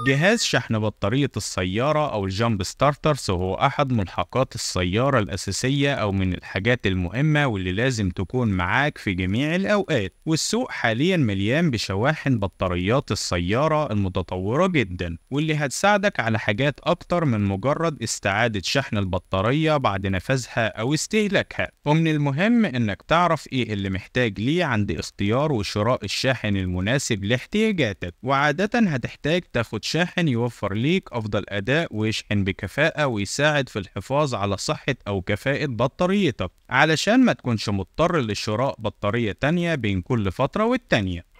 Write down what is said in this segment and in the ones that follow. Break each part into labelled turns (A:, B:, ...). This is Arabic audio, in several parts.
A: جهاز شحن بطارية السيارة أو الجامب ستارترز هو أحد ملحقات السيارة الأساسية أو من الحاجات المهمة واللي لازم تكون معاك في جميع الأوقات والسوق حاليا مليان بشواحن بطاريات السيارة المتطورة جدا واللي هتساعدك على حاجات أكتر من مجرد استعادة شحن البطارية بعد نفذها أو استهلاكها ومن المهم إنك تعرف إيه اللي محتاج ليه عند اختيار وشراء الشاحن المناسب لاحتياجاتك وعادة هتحتاج تاخد متشحن يوفر ليك أفضل أداء ويشحن بكفاءة ويساعد في الحفاظ على صحة أو كفاءة بطاريتك علشان ما تكونش مضطر لشراء بطارية تانية بين كل فترة والتانية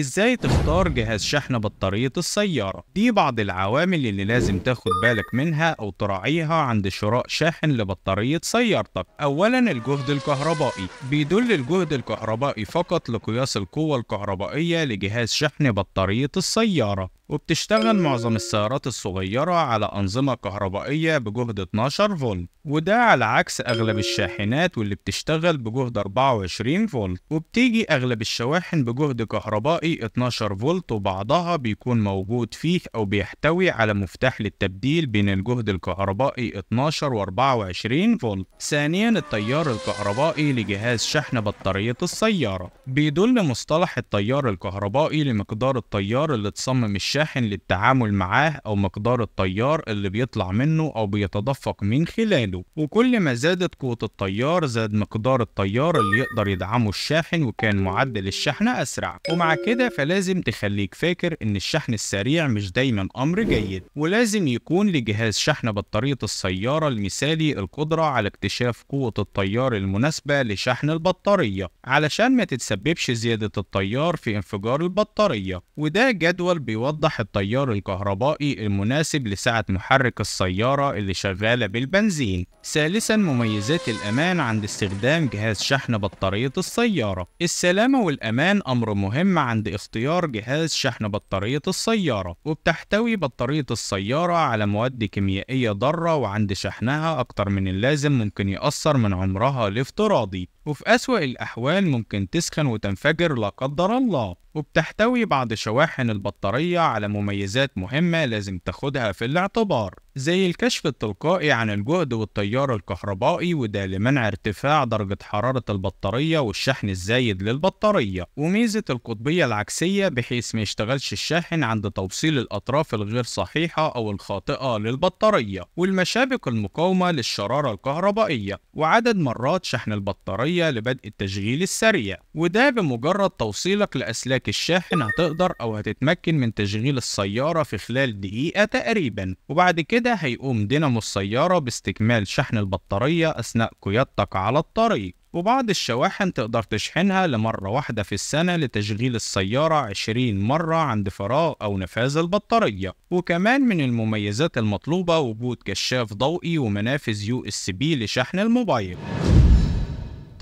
A: ازاي تختار جهاز شحن بطارية السيارة دي بعض العوامل اللي لازم تاخد بالك منها او تراعيها عند شراء شاحن لبطارية سيارتك اولا الجهد الكهربائي بيدل الجهد الكهربائي فقط لقياس القوة الكهربائية لجهاز شحن بطارية السيارة وبتشتغل معظم السيارات الصغيرة على أنظمة كهربائية بجهد 12 فولت وده على عكس أغلب الشاحنات واللي بتشتغل بجهد 24 فولت وبتيجي أغلب الشواحن بجهد كهربائي 12 فولت وبعضها بيكون موجود فيه أو بيحتوي على مفتاح للتبديل بين الجهد الكهربائي 12 و 24 فولت ثانيا التيار الكهربائي لجهاز شحن بطارية السيارة بيدل مصطلح التيار الكهربائي لمقدار التيار اللي تصمم الشاحن الشاحن للتعامل معاه أو مقدار التيار اللي بيطلع منه أو بيتدفق من خلاله وكل ما زادت قوة التيار زاد مقدار التيار اللي يقدر يدعمه الشاحن وكان معدل الشحن أسرع ومع كده فلازم تخليك فاكر إن الشحن السريع مش دايما أمر جيد ولازم يكون لجهاز شحن بطارية السيارة المثالي القدرة على اكتشاف قوة التيار المناسبة لشحن البطارية علشان ما تتسببش زيادة التيار في انفجار البطارية وده جدول بيوضح لإصلاح التيار الكهربائي المناسب لسعة محرك السيارة اللي شغالة بالبنزين. ثالثا مميزات الأمان عند استخدام جهاز شحن بطارية السيارة. السلامة والأمان أمر مهم عند اختيار جهاز شحن بطارية السيارة، وبتحتوي بطارية السيارة على مواد كيميائية ضارة وعند شحنها أكتر من اللازم ممكن يأثر من عمرها الافتراضي. وفي أسوأ الأحوال ممكن تسخن وتنفجر لا قدر الله وبتحتوي بعض شواحن البطارية على مميزات مهمة لازم تاخدها في الاعتبار زي الكشف التلقائي عن الجهد والتيار الكهربائي وده لمنع ارتفاع درجة حرارة البطارية والشحن الزايد للبطارية وميزة القطبية العكسية بحيث ما يشتغلش الشاحن عند توصيل الأطراف الغير صحيحة أو الخاطئة للبطارية والمشابك المقاومة للشرارة الكهربائية وعدد مرات شحن البطارية لبدء التشغيل السريع وده بمجرد توصيلك لأسلاك الشاحن هتقدر أو هتتمكن من تشغيل السيارة في خلال دقيقة تقريبا وبعد كده كده هيقوم دينامو السيارة باستكمال شحن البطارية أثناء قيادتك على الطريق وبعض الشواحن تقدر تشحنها لمرة واحدة في السنة لتشغيل السيارة 20 مرة عند فراغ أو نفاذ البطارية وكمان من المميزات المطلوبة وجود كشاف ضوئي ومنافذ يو اس بي لشحن الموبايل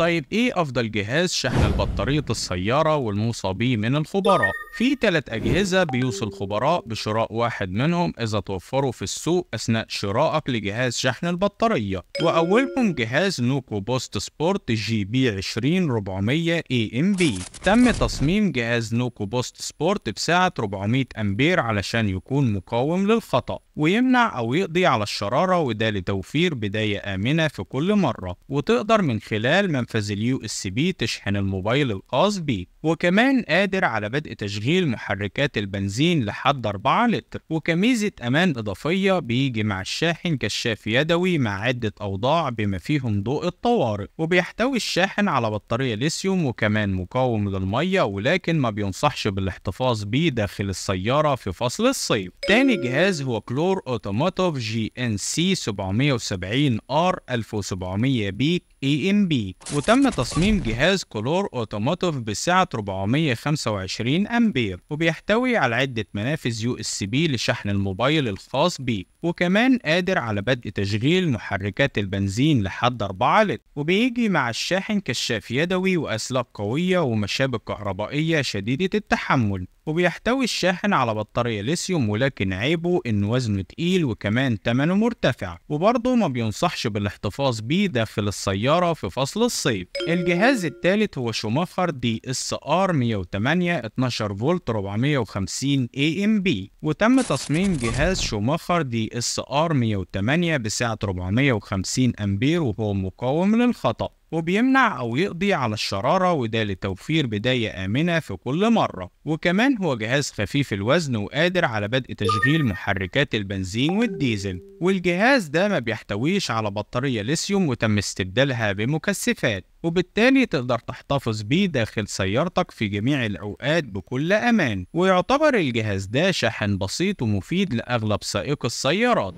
A: طيب ايه افضل جهاز شحن البطارية السيارة والموصى بيه من الخبراء؟ في تلات اجهزة بيوصي الخبراء بشراء واحد منهم اذا توفروا في السوق اثناء شرائك لجهاز شحن البطارية واولهم جهاز نوكو بوست سبورت جي بي 20400 اي ام بي تم تصميم جهاز نوكو بوست سبورت بسعة 400 أمبير علشان يكون مقاوم للخطأ ويمنع أو يقضي على الشرارة وده لتوفير بداية آمنة في كل مرة وتقدر من خلال منفذ اليو اس بي تشحن الموبايل الخاص بيه وكمان قادر على بدء تشغيل محركات البنزين لحد 4 لتر وكميزة أمان إضافية بيجي مع الشاحن كشاف يدوي مع عدة أوضاع بما فيهم ضوء الطوارئ وبيحتوي الشاحن على بطارية ليثيوم وكمان مقاوم من المية ولكن ما بينصحش بالاحتفاظ بيه داخل السيارة في فصل الصيف تاني جهاز هو كلور اوتوماتوف جي ان سي 770 ار 1700 بي اي ام بي وتم تصميم جهاز كلور اوتوماتوف بسعة 425 امبير وبيحتوي على عدة منافذ يو اس بي لشحن الموبايل الخاص بيه وكمان قادر على بدء تشغيل محركات البنزين لحد 4 لتر وبيجي مع الشاحن كشاف يدوي واسلاك قوية ومشاكل الأعشاب الكهربائية شديدة التحمل وبيحتوي الشاحن على بطارية ليثيوم ولكن عيبه إن وزنه تقيل وكمان تمنه مرتفع وبرضه ما بينصحش بالاحتفاظ بيه داخل السيارة في فصل الصيف الجهاز الثالث هو شوماخر دي اس ار 108 12 فولت 450 اي ام بي وتم تصميم جهاز شوماخر دي اس ار 108 بسعة 450 امبير وهو مقاوم للخطأ وبيمنع أو يقضي على الشرارة وده لتوفير بداية آمنة في كل مرة وكمان هو جهاز خفيف الوزن وقادر على بدء تشغيل محركات البنزين والديزل والجهاز ده ما بيحتويش على بطارية ليثيوم وتم استبدالها بمكثفات وبالتالي تقدر تحتفظ بيه داخل سيارتك في جميع الأوقات بكل أمان ويعتبر الجهاز ده شحن بسيط ومفيد لأغلب سائقي السيارات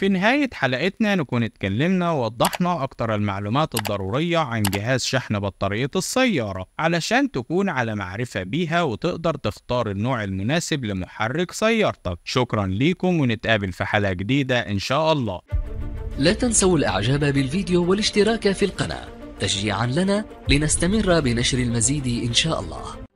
A: في نهاية حلقتنا نكون اتكلمنا ووضحنا أكتر المعلومات الضرورية عن جهاز شحن بطارية السيارة علشان تكون على معرفة بيها وتقدر تختار النوع المناسب لمحرك سيارتك شكرا ليكم ونتقابل في حلقة جديدة إن شاء الله لا تنسوا الإعجاب بالفيديو والاشتراك في القناة تشجيعا لنا لنستمر بنشر المزيد إن شاء الله